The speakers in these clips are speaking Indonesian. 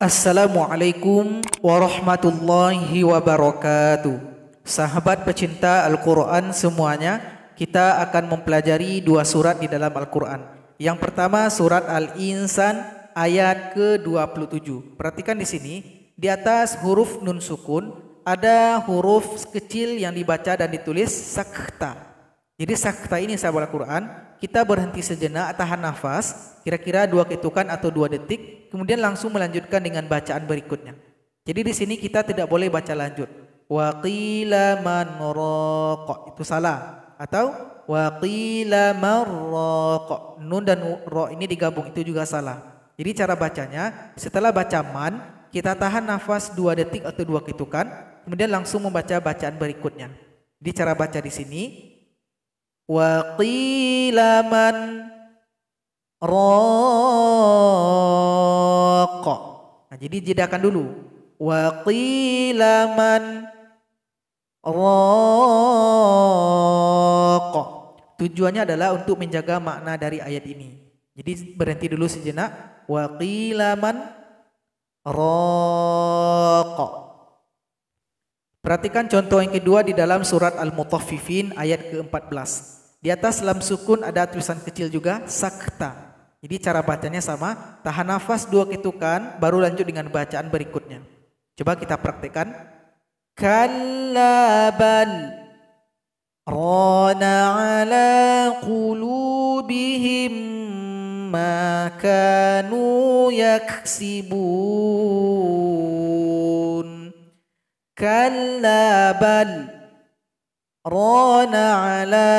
Assalamualaikum warahmatullahi wabarakatuh. Sahabat pecinta Al-Quran semuanya, kita akan mempelajari dua surat di dalam Al-Quran. Yang pertama surat Al-Insan ayat ke-27. Perhatikan di sini, di atas huruf nun sukun ada huruf kecil yang dibaca dan ditulis sakta. Jadi sakta ini sahabat Al-Quran, kita berhenti sejenak, tahan nafas, kira-kira dua ketukan atau dua detik, kemudian langsung melanjutkan dengan bacaan berikutnya. Jadi di sini kita tidak boleh baca lanjut. Waqila man itu salah. Atau waqila marraqa. Nun dan ro ini digabung itu juga salah. Jadi cara bacanya setelah baca man kita tahan nafas dua detik atau dua ketukan kemudian langsung membaca bacaan berikutnya. Jadi cara baca di sini وقيل من راق nah jadi jedakan dulu وقيل من راق tujuannya adalah untuk menjaga makna dari ayat ini jadi berhenti dulu sejenak وقيل من راق Perhatikan contoh yang kedua di dalam surat Al-Mutaffifin ayat ke-14. Di atas lam sukun ada tulisan kecil juga sakta. Jadi cara bacanya sama, tahan nafas dua ketukan baru lanjut dengan bacaan berikutnya. Coba kita praktekkan. Kallabal rana ala qulubihim ma kanu yaksibun. Kallabal rana ala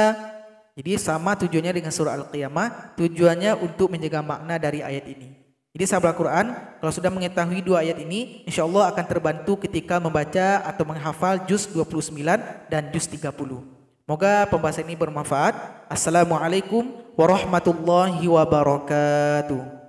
jadi sama tujuannya dengan surah Al-Qiyamah, tujuannya untuk menjaga makna dari ayat ini. Jadi sahabat Al-Quran, kalau sudah mengetahui dua ayat ini, insya Allah akan terbantu ketika membaca atau menghafal Juz 29 dan Juz 30. Moga pembahasan ini bermanfaat. Assalamualaikum warahmatullahi wabarakatuh.